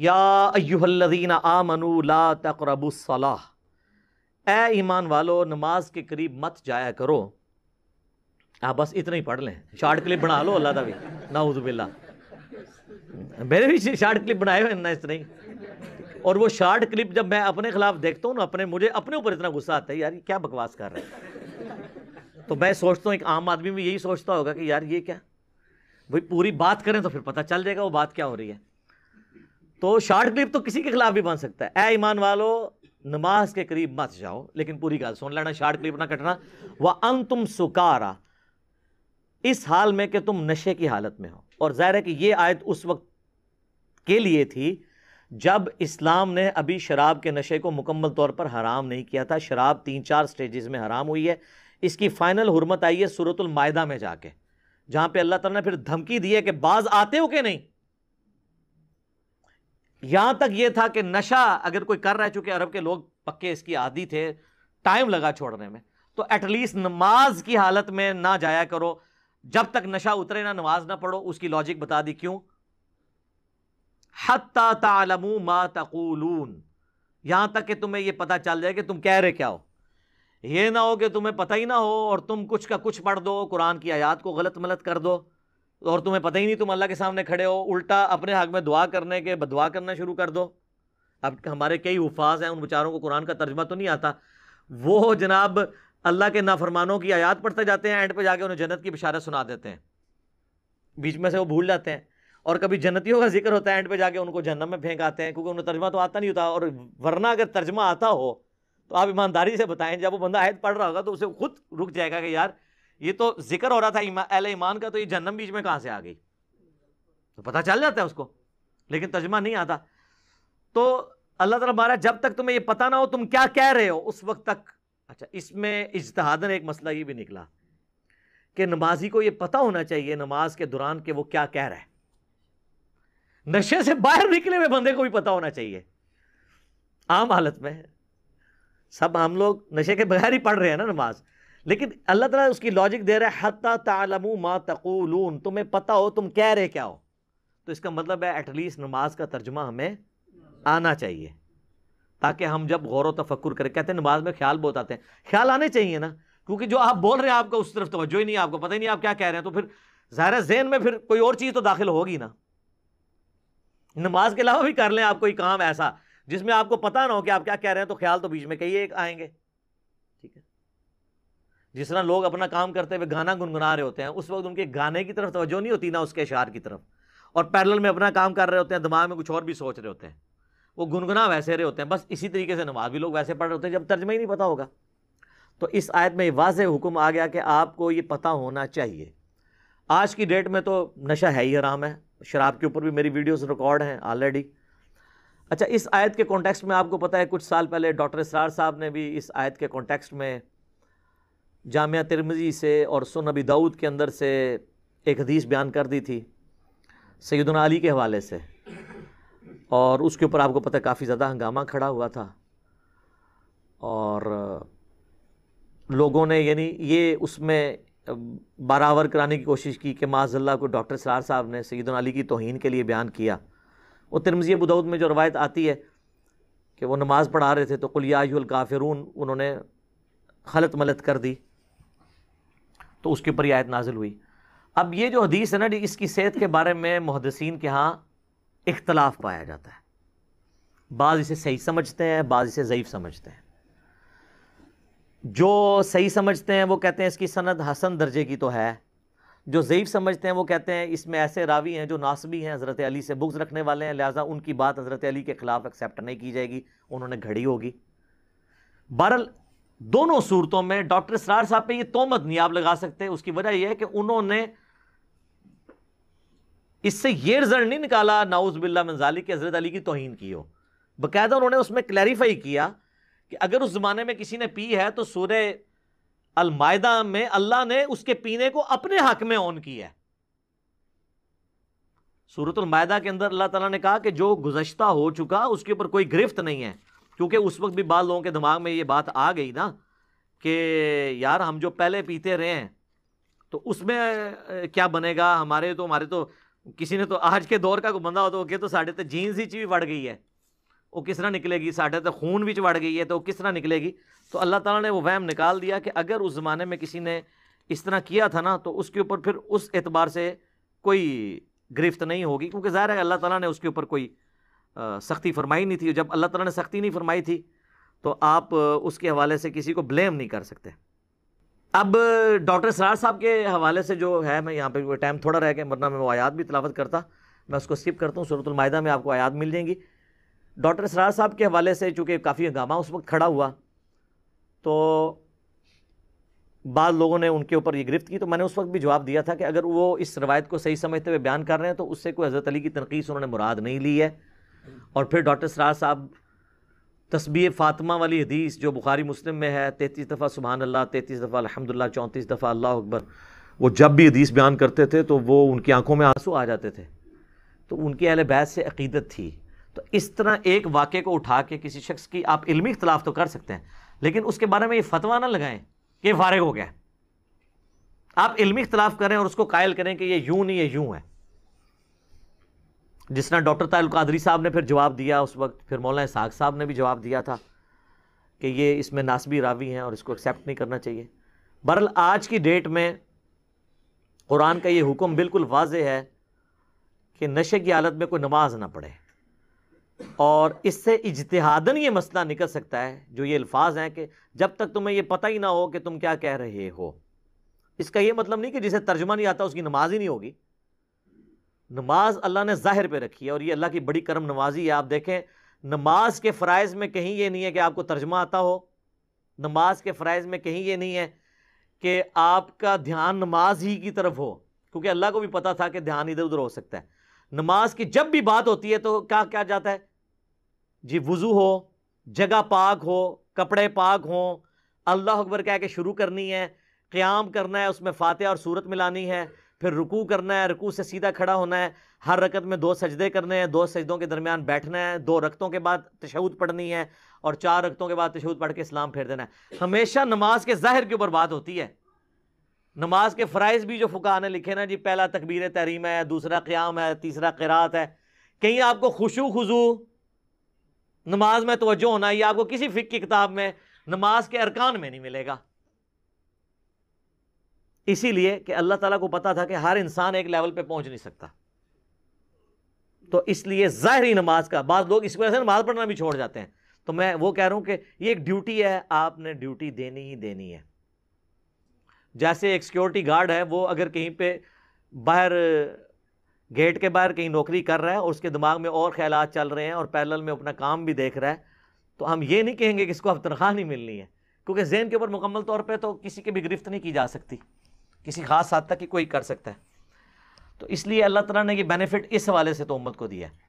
यादीन आमनु ला तकरबुसलाह ए ईमान वालो नमाज के करीब मत जाया करो आप बस इतना ही पढ़ लें शार्ट क्लिप बना लो अल्लाह तभी भी नाउजबिल्ला मेरे भी शार्ट क्लिप बनाए हुए ना इतना ही और वो शार्ट क्लिप जब मैं अपने खिलाफ देखता हूँ ना अपने मुझे अपने ऊपर इतना गुस्सा आता है यार ये क्या बकवास कर रहा है तो मैं सोचता हूँ एक आम आदमी भी यही सोचता होगा कि यार ये क्या भाई पूरी बात करें तो फिर पता चल जाएगा वो बात क्या हो रही है तो शॉर्ट क्लिप तो किसी के खिलाफ भी बन सकता है ए ईमान वालो नमाज के करीब मत जाओ लेकिन पूरी गल सुन लेना शॉर्ट क्लिप ना कटना वह अन तुम सुकारा इस हाल में कि तुम नशे की हालत में हो और जाहिर है कि ये आयत उस वक्त के लिए थी जब इस्लाम ने अभी शराब के नशे को मुकम्मल तौर पर हराम नहीं किया था शराब तीन चार स्टेजेस में हराम हुई है इसकी फ़ाइनल हरमत आई है सूरतुल मायदा में जाके जहाँ पे अल्लाह तला ने फिर धमकी दी है कि बाज आते हो कि नहीं यहां तक ये था कि नशा अगर कोई कर रहा है चूंकि अरब के लोग पक्के इसकी आदि थे टाइम लगा छोड़ने में तो एटलीस्ट नमाज की हालत में ना जाया करो जब तक नशा उतरे ना नमाज ना पढ़ो उसकी लॉजिक बता दी क्यों हत्ता तालमू मा तकूलून यहां तक कि तुम्हें यह पता चल जाए कि तुम कह रहे क्या हो यह ना हो कि तुम्हें पता ही ना हो और तुम कुछ का कुछ पढ़ दो कुरान की आयात को गलत मलत कर दो और तुम्हें पता ही नहीं तुम अल्लाह के सामने खड़े हो उल्टा अपने हक में दुआ करने के बदवा करना शुरू कर दो अब हमारे कई उफाज हैं उन बेचारों को कुरान का तर्जमा तो नहीं आता वो जनाब अल्लाह के नाफरमानों की आयात पढ़ते जाते हैं एंड पे जाके उन्हें जन्नत की बिशारत सुना देते हैं बीच में से वो भूल जाते हैं और कभी जन्नतियों का जिक्र होता है एंड पे जाके उनको जहनम में फेंक आते हैं क्योंकि उन्हें तर्जमा तो आता नहीं होता और वरना अगर तर्जमा आता हो तो आप ईमानदारी से बताएं जब वो बंदा आयत पढ़ रहा होगा तो उसे खुद रुक जाएगा कि यार ये तो जिक्र हो रहा था इमा, अल ईमान का तो ये जन्म बीच में कहाँ से आ गई तो पता चल जाता है उसको लेकिन तर्जमा नहीं आता तो अल्लाह तला मारा जब तक तुम्हें ये पता ना हो तुम क्या कह रहे हो उस वक्त तक अच्छा इसमें इजतहादन एक मसला ये भी निकला कि नमाजी को ये पता होना चाहिए नमाज के दौरान कि वो क्या कह रहा है नशे से बाहर निकले हुए बंदे को भी पता होना चाहिए आम हालत में सब हम लोग नशे के बगैर ही पढ़ रहे हैं ना नमाज लेकिन अल्लाह ताला उसकी लॉजिक दे रहा है हत्ता तालमू मा तकूलून तुम्हें पता हो तुम कह रहे क्या हो तो इसका मतलब है एटलीस्ट नमाज का तर्जमा हमें आना चाहिए ताकि हम जब गौर तफक्र करें कहते हैं नमाज में ख्याल बहुत आते हैं ख्याल आने चाहिए ना क्योंकि जो आप बोल रहे हैं आपका उस तरफ तोज्जो ही नहीं आपको पता ही नहीं आप क्या कह रहे हैं तो फिर ज़ाहिर जहन में फिर कोई और चीज़ तो दाखिल होगी ना नमाज के अलावा भी कर लें आप कोई काम ऐसा जिसमें आपको पता ना हो कि आप क्या कह रहे हैं तो ख्याल तो बीच में कई एक आएंगे ठीक है जिस तरह लोग अपना काम करते हुए गाना गुनगुना रहे होते हैं उस वक्त उनके गाने की तरफ तोज्जो नहीं होती ना उसके अशार की तरफ और पैरल में अपना काम कर रहे होते हैं दिमाग में कुछ और भी सोच रहे होते हैं वो गुनगुना वैसे रहे होते हैं बस इसी तरीके से नमाज भी लोग वैसे पढ़ रहे होते हैं जब तर्जमा ही नहीं पता होगा तो इस आयत में वाज हुक्म आ गया कि आपको ये पता होना चाहिए आज की डेट में तो नशा है ही आराम है शराब के ऊपर भी मेरी वीडियोस रिकॉर्ड हैं ऑलरेडी अच्छा इस आयत के कॉन्टेक्स्ट में आपको पता है कुछ साल पहले डॉक्टर इसरार साहब ने भी इस आयत के कॉन्टेक्स्ट में जामिया तिरमजी से और सुन दाऊद के अंदर से एक हदीस बयान कर दी थी सैदन अली के हवाले से और उसके ऊपर आपको पता है काफ़ी ज़्यादा हंगामा खड़ा हुआ था और लोगों ने यानी ये उसमें बारावर कराने की कोशिश की कि माजल्ला को डॉक्टर सरार साहब ने सैदन अली की तोहन के लिए बयान किया वो तिरमजी बुदाऊद में जो रवायत आती है कि वो नमाज़ पढ़ा रहे थे तो कुलियाल काफिरून उन्होंने खलत मलत कर दी तो उसके ऊपर ये आयत नाजिल हुई अब ये जो हदीस है ना इसकी सेहत के बारे में मुहदसिन के यहाँ इख्तलाफ पाया जाता है बाज़ इसे सही समझते हैं बाज़ इसे ज़यीफ़ समझते हैं जो सही समझते हैं वो कहते हैं इसकी सनद हसन दर्जे की तो है जो ज़यीफ़ समझते हैं वो कहते हैं इसमें ऐसे रावी हैं जो नासबी हैं हज़रत अली से बुक्स रखने वाले हैं लिहाजा उनकी बात हज़रत अली के ख़िलाफ़ एक्सेप्ट नहीं की जाएगी उन्होंने घड़ी होगी बहरल दोनों सूरतों में डॉक्टर इसरार साहब पे ये तोमत नहीं आप लगा सकते उसकी वजह यह है कि उन्होंने इससे ये रिजल्ट नहीं निकाला नाउज बिल्ला मंजाली के हजरत अली की तोहन की हो बायदा उन्होंने उसमें क्लैरिफाई किया कि अगर उस ज़माने में किसी ने पी है तो सूर्य अलमायदा में अल्लाह ने उसके पीने को अपने हक में ऑन किया है अलमायदा के अंदर अल्लाह तला ने कहा कि जो गुजश्ता हो चुका उसके ऊपर कोई गिरफ्त नहीं है क्योंकि उस वक्त भी बाल लोगों के दिमाग में ये बात आ गई ना कि यार हम जो पहले पीते रहे हैं तो उसमें क्या बनेगा हमारे तो हमारे तो किसी ने तो आज के दौर का बंदा हो तो ओके तो साढ़े तो जीन्स ही ची बढ़ गई है वो किस तरह निकलेगी साढ़े तो खून भी बढ़ गई है तो किस तरह निकलेगी तो अल्लाह ताला ने वो वहम निकाल दिया कि अगर उस ज़माने में किसी ने इस तरह किया था ना तो उसके ऊपर फिर उस एतबार से कोई गिरफ्त नहीं होगी क्योंकि ज़ाहिर है अल्लाह ताला ने उसके ऊपर कोई सख्ती फरमाई नहीं थी जब अल्लाह ताला ने सख्ती नहीं फरमाई थी तो आप उसके हवाले से किसी को ब्लेम नहीं कर सकते अब डॉक्टर सरार साहब के हवाले से जो है मैं यहाँ पर टाइम थोड़ा रह गया वरना मैं वो आयात भी तलावत करता मैं उसको स्किप करता हूँ सूरतमाहा में आपको आयात मिल जाएंगी डॉक्टर सरार साहब के हवाले से चूँकि काफ़ी हंगामा उस वक्त खड़ा हुआ तो बाद लोगों ने उनके ऊपर ये गिरफ्त की तो मैंने उस वक्त भी जवाब दिया था कि अगर वो इस रवायत को सही समझते हुए बयान कर रहे हैं तो उससे कोई हज़रत अली की तनकीस उन्होंने मुराद नहीं ली है और फिर डॉक्टर सराज साहब तस्बी फ़ातिमा वाली हदीस जो बुखारी मुस्लिम में है तैतीस दफ़ा सुबहान अल्लाह तैतीस दफ़ा अलहमदिल्ला चौंतीस दफ़ा अल्लाह अकबर वो जब भी हदीस बयान करते थे तो वो उनकी आंखों में आंसू आ जाते थे तो उनकी अहल बैत से अकीदत थी तो इस तरह एक वाक़े को उठा के किसी शख्स की आप इलमी इख्तलाफ तो कर सकते हैं लेकिन उसके बारे में ये फतवा ना लगाएं कि फारग हो गया आप इलमी इख्तलाफ करें और उसको कायल करें कि ये यूं नहीं है यूं है जिस तरह डॉक्टर तायल कादरी साहब ने फिर जवाब दिया उस वक्त फिर मौलाना साग साहब ने भी जवाब दिया था कि ये इसमें नासबी रावी हैं और इसको एक्सेप्ट नहीं करना चाहिए बहरल आज की डेट में कुरान का ये हुक्म बिल्कुल वाज है कि नशे की हालत में कोई नमाज ना पढ़े और इससे इजतहादन ये मसला निकल सकता है जो ये अल्फाज हैं कि जब तक तुम्हें ये पता ही ना हो कि तुम क्या कह रहे हो इसका ये मतलब नहीं कि जिसे तर्जमा नहीं आता उसकी नमाज ही नहीं होगी नमाज अल्लाह ने ज़ाहिर पर रखी है और ये अल्लाह की बड़ी करम नमाजी है आप देखें नमाज के फ़रज़ में कहीं ये नहीं है कि आपको तर्जमा आता हो नमाज के फ़रज़ में कहीं ये नहीं है कि आपका ध्यान नमाज ही की तरफ हो क्योंकि अल्लाह को भी पता था कि ध्यान इधर उधर हो सकता है नमाज की जब भी बात होती है तो क्या क्या जाता है जी वज़ू हो जगह पाक हो कपड़े पाक हों अल्लाह अकबर कह के शुरू करनी है क़्याम करना है उसमें फ़ातह और सूरत मिलानी है फिर रुकू करना है रुकू से सीधा खड़ा होना है हर रकत में दो सजदे करने हैं दो सजदों के दरमियान बैठना है दो रक्तों के बाद तशहद पढ़नी है और चार रक्तों के बाद तशहद पढ़ के इस्लाम फेर देना है हमेशा नमाज के ज़ाहिर के ऊपर बात होती है नमाज के फ़रज़ भी जो फ़ुका ने लिखे ना जी पहला तकबीर तहरीम है दूसरा क़्याम है तीसरा किरात है कहीं आपको खुशू खुजू नमाज में तोज्जो होना ये आपको किसी फ़िक की किताब में नमाज के अरकान में नहीं मिलेगा इसीलिए कि अल्लाह ताला को पता था कि हर इंसान एक लेवल पे पहुंच नहीं सकता तो इसलिए ज़ाहरी नमाज का बाद लोग इसकी वजह से नमाज पढ़ना भी छोड़ जाते हैं तो मैं वो कह रहा हूं कि ये एक ड्यूटी है आपने ड्यूटी देनी ही देनी है जैसे एक सिक्योरिटी गार्ड है वो अगर कहीं पे बाहर गेट के बाहर कहीं नौकरी कर रहा है और उसके दिमाग में और ख्याल चल रहे हैं और पैरल में अपना काम भी देख रहा है तो हम ये नहीं कहेंगे कि इसको अब तनख्वाह नहीं मिलनी है क्योंकि जहन के ऊपर मुकम्मल तौर पर तो किसी की भी गिरफ्त नहीं की जा सकती किसी खास हद तक ही कोई कर सकता है तो इसलिए अल्लाह तला ने ये बेनिफिट इस हवाले से तो उम्मत को दिया है